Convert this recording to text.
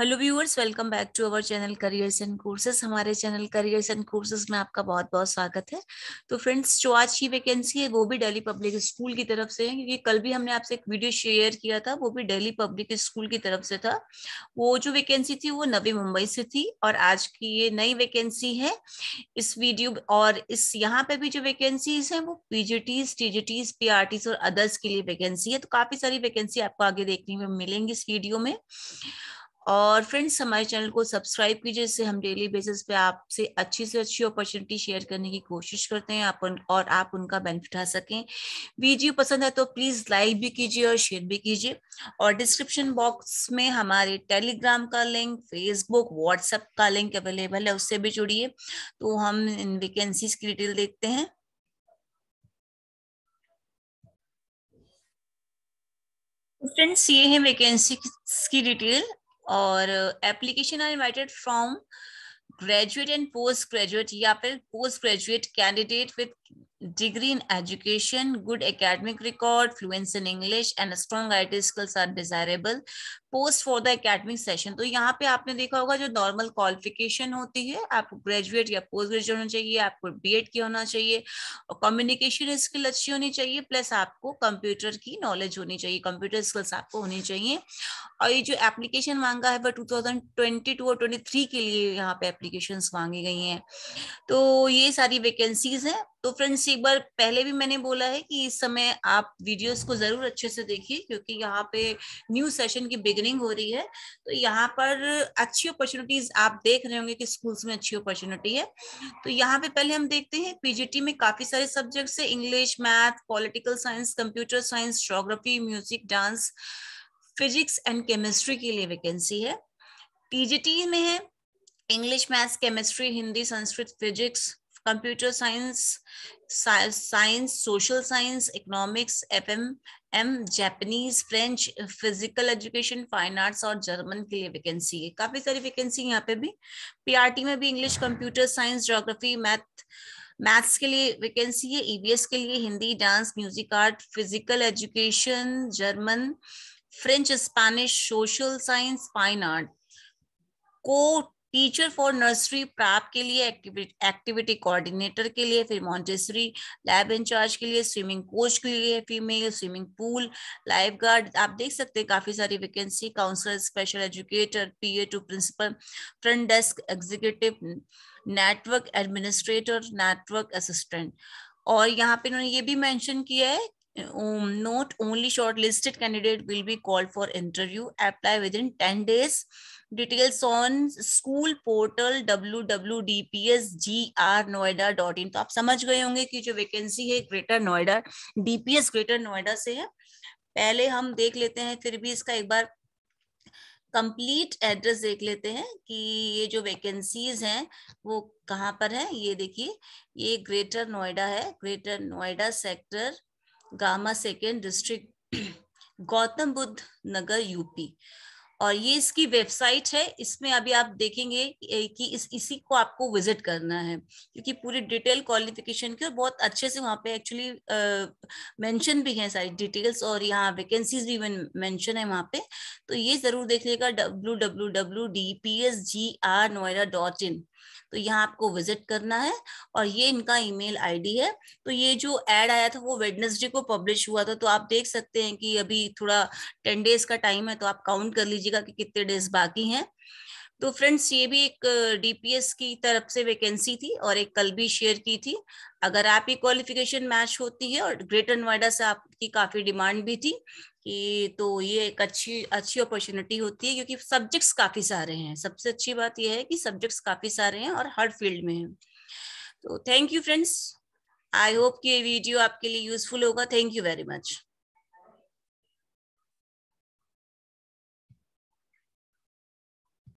hello viewers welcome back to our channel careers and courses हमारे channel careers and courses में आपका बहुत बहुत स्वागत है तो फ्रेंड्स जो आज की वैकेंसी है वो भी डेली पब्लिक स्कूल की तरफ से है क्योंकि कल भी हमने आपसे एक वीडियो शेयर किया था वो भी डेली पब्लिक स्कूल की तरफ से था वो जो वैकेंसी थी वो नवी मुंबई से थी और आज की ये नई वैकेंसी है इस वीडियो और इस यहाँ पे भी जो वैकेंसीज है वो पीजीटीज टीजीटीज पी और अदर्स के लिए वैकेंसी है तो काफी सारी वैकेंसी आपको आगे देखने में मिलेंगी इस वीडियो में और फ्रेंड्स हमारे चैनल को सब्सक्राइब कीजिए जिससे हम डेली बेसिस पे आपसे अच्छी से अच्छी अपॉर्चुनिटी शेयर करने की कोशिश करते हैं आप उन, और आप उनका बेनिफिट उठा सकें वीडियो पसंद है तो प्लीज़ लाइक भी कीजिए और शेयर भी कीजिए और डिस्क्रिप्शन बॉक्स में हमारे टेलीग्राम का लिंक फेसबुक व्हाट्सएप का लिंक अवेलेबल है उससे भी जुड़िए तो हम इन वेकेंसीज की डिटेल देखते हैं फ्रेंड्स ये है वैकेंसी की डिटेल और application are invited from graduate and post graduate या फिर post graduate candidate with degree in education good academic record in English and strong I T skills are desirable post for the academic session तो यहाँ पे आपने देखा होगा जो normal qualification होती है आपको ग्रेजुएट या पोस्ट ग्रेजुएट होना चाहिए आपको बीएड की होना चाहिए और कम्युनिकेशन स्किल अच्छी होनी चाहिए प्लस आपको कंप्यूटर की नॉलेज होनी चाहिए कंप्यूटर स्किल्स आपको होनी चाहिए और ये जो एप्लीकेशन मांगा है वह टू और ट्वेंटी के लिए यहाँ पे एप्लीकेशन मांगी गई हैं तो ये सारी वैकेंसीज हैं तो फ्रेंड्स एक बार पहले भी मैंने बोला है कि इस समय आप वीडियोस को जरूर अच्छे से देखिए क्योंकि यहाँ पे न्यू सेशन की बिगनिंग हो रही है तो यहाँ पर अच्छी अपॉर्चुनिटीज आप देख रहे होंगे कि स्कूल्स में अच्छी अपॉर्चुनिटी है तो यहाँ पे पहले हम देखते हैं पीजीटी में काफी सारे सब्जेक्ट्स है English math political science computer science geography music dance physics and chemistry के लिए वैकेंसी है पीजीटी में है English maths chemistry Hindi Sanskrit physics computer science science social science economics F M M Japanese French physical education fine arts और German के लिए vacancy है काफी सारी वैकेंसी यहाँ पे भी पी में भी English computer science geography math maths के लिए वैकेंसी है ईबीएस e के लिए Hindi dance music art physical education German French Spanish social science fine art को टीचर फॉर नर्सरी प्राप के लिए एक्टिविटी कोऑर्डिनेटर के लिए फिर मॉन्टेसरी लैब इंचार्ज के लिए स्विमिंग कोच के लिए female swimming pool lifeguard आप देख सकते हैं काफी सारी vacancy counsellor special educator PA to principal front desk executive network administrator network assistant और यहाँ पे इन्होंने ये भी मेंशन किया है Um, not only shortlisted candidate will be called for interview apply within 10 days details on school portal www.dpsgrnoida.in W D P S G R Noida dot in तो आप समझ गए होंगे कि जो वैकेंसी है greater Noida DPS greater Noida से है पहले हम देख लेते हैं फिर भी इसका एक बार कंप्लीट एड्रेस देख लेते हैं कि ये जो वैकेंसीज हैं वो कहाँ पर है ये देखिए ये ग्रेटर नोएडा है greater Noida sector gamma second district Gautam Buddh Nagar UP और ये इसकी वेबसाइट है इसमें अभी आप देखेंगे कि इस इसी को आपको विजिट करना है क्योंकि पूरी डिटेल क्वालिफिकेशन की और बहुत अच्छे से वहाँ पे एक्चुअली मेंशन भी है सारी डिटेल्स और यहाँ वैकेंसीज भी मेंशन है वहाँ पे तो ये जरूर देख लिएगा W W W D P S G R Noida dot in तो यहाँ आपको विजिट करना है और ये इनका ईमेल आईडी है तो ये जो एड आया था वो वेडनेसडे को पब्लिश हुआ था तो आप देख सकते हैं कि अभी थोड़ा टेन डेज का टाइम है तो आप काउंट कर लीजिएगा कि कितने डेज बाकी हैं तो फ्रेंड्स ये भी एक डीपीएस की तरफ से वैकेंसी थी और एक कल भी शेयर की थी अगर आपकी क्वालिफिकेशन मैच होती है और ग्रेटर नोएडा से आपकी काफ़ी डिमांड भी थी कि तो ये एक अच्छी अच्छी अपॉर्चुनिटी होती है क्योंकि सब्जेक्ट्स काफ़ी सारे हैं सबसे अच्छी बात यह है कि सब्जेक्ट्स काफ़ी सारे हैं और हर फील्ड में हैं तो thank you friends I hope कि ये वीडियो आपके लिए यूजफुल होगा थैंक यू वेरी मच